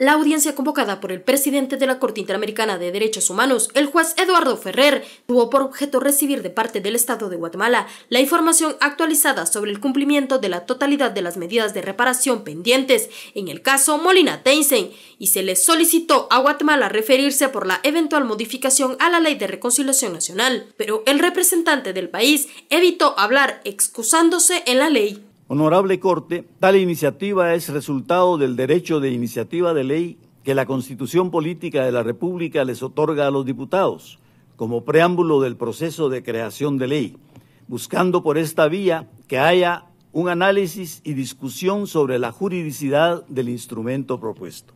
La audiencia convocada por el presidente de la Corte Interamericana de Derechos Humanos, el juez Eduardo Ferrer, tuvo por objeto recibir de parte del Estado de Guatemala la información actualizada sobre el cumplimiento de la totalidad de las medidas de reparación pendientes en el caso Molina Teinsen y se le solicitó a Guatemala referirse por la eventual modificación a la Ley de Reconciliación Nacional, pero el representante del país evitó hablar excusándose en la ley. Honorable Corte, tal iniciativa es resultado del derecho de iniciativa de ley que la Constitución Política de la República les otorga a los diputados como preámbulo del proceso de creación de ley, buscando por esta vía que haya un análisis y discusión sobre la juridicidad del instrumento propuesto.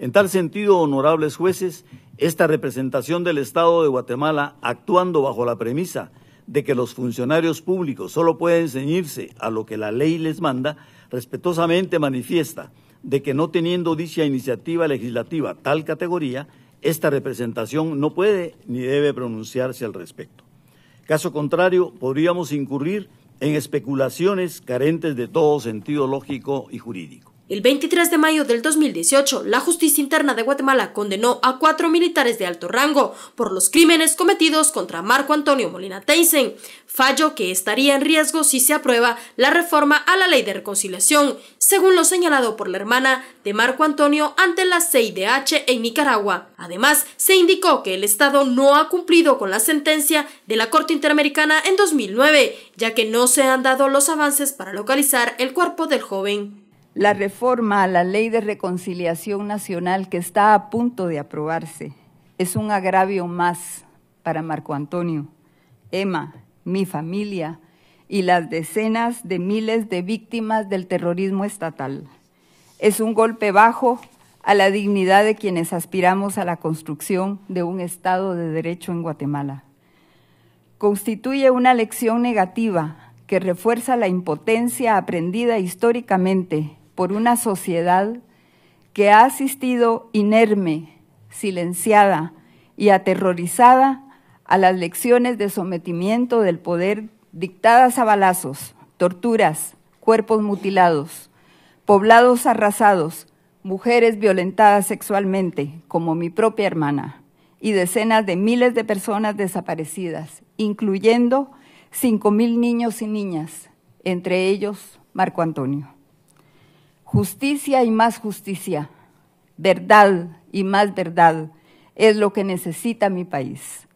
En tal sentido, honorables jueces, esta representación del Estado de Guatemala, actuando bajo la premisa de que los funcionarios públicos solo pueden ceñirse a lo que la ley les manda, respetuosamente manifiesta de que no teniendo dicha iniciativa legislativa tal categoría, esta representación no puede ni debe pronunciarse al respecto. Caso contrario, podríamos incurrir en especulaciones carentes de todo sentido lógico y jurídico. El 23 de mayo del 2018, la justicia interna de Guatemala condenó a cuatro militares de alto rango por los crímenes cometidos contra Marco Antonio Molina Teisen, fallo que estaría en riesgo si se aprueba la reforma a la ley de reconciliación, según lo señalado por la hermana de Marco Antonio ante la CIDH en Nicaragua. Además, se indicó que el Estado no ha cumplido con la sentencia de la Corte Interamericana en 2009, ya que no se han dado los avances para localizar el cuerpo del joven la reforma a la Ley de Reconciliación Nacional que está a punto de aprobarse es un agravio más para Marco Antonio, Emma, mi familia y las decenas de miles de víctimas del terrorismo estatal. Es un golpe bajo a la dignidad de quienes aspiramos a la construcción de un Estado de Derecho en Guatemala. Constituye una lección negativa que refuerza la impotencia aprendida históricamente por una sociedad que ha asistido inerme, silenciada y aterrorizada a las lecciones de sometimiento del poder dictadas a balazos, torturas, cuerpos mutilados, poblados arrasados, mujeres violentadas sexualmente, como mi propia hermana, y decenas de miles de personas desaparecidas, incluyendo 5.000 niños y niñas, entre ellos Marco Antonio. Justicia y más justicia, verdad y más verdad es lo que necesita mi país.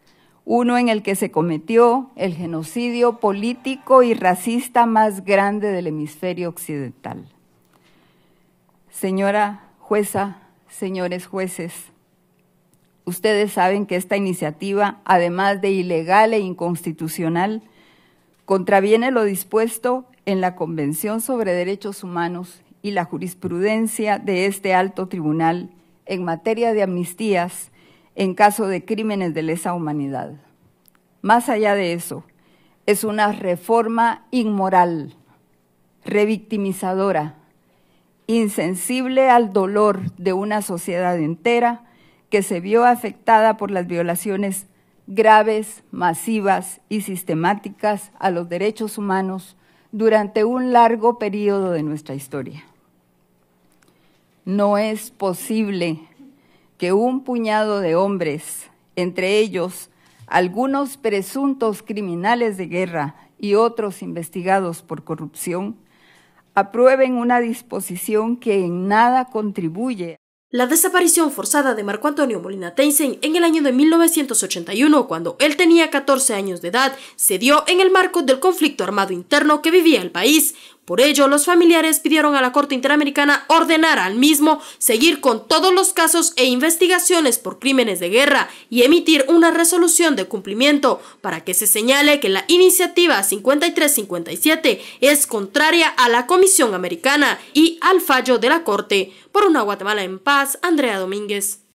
Uno en el que se cometió el genocidio político y racista más grande del hemisferio occidental. Señora jueza, señores jueces, ustedes saben que esta iniciativa, además de ilegal e inconstitucional, contraviene lo dispuesto en la Convención sobre Derechos Humanos y la jurisprudencia de este alto tribunal en materia de amnistías en caso de crímenes de lesa humanidad. Más allá de eso, es una reforma inmoral, revictimizadora, insensible al dolor de una sociedad entera que se vio afectada por las violaciones graves, masivas y sistemáticas a los derechos humanos durante un largo periodo de nuestra historia. No es posible que un puñado de hombres, entre ellos algunos presuntos criminales de guerra y otros investigados por corrupción, aprueben una disposición que en nada contribuye la desaparición forzada de Marco Antonio Molina Teisen en el año de 1981, cuando él tenía 14 años de edad, se dio en el marco del conflicto armado interno que vivía el país, por ello, los familiares pidieron a la Corte Interamericana ordenar al mismo seguir con todos los casos e investigaciones por crímenes de guerra y emitir una resolución de cumplimiento para que se señale que la iniciativa 5357 es contraria a la Comisión Americana y al fallo de la Corte. Por una Guatemala en paz, Andrea Domínguez.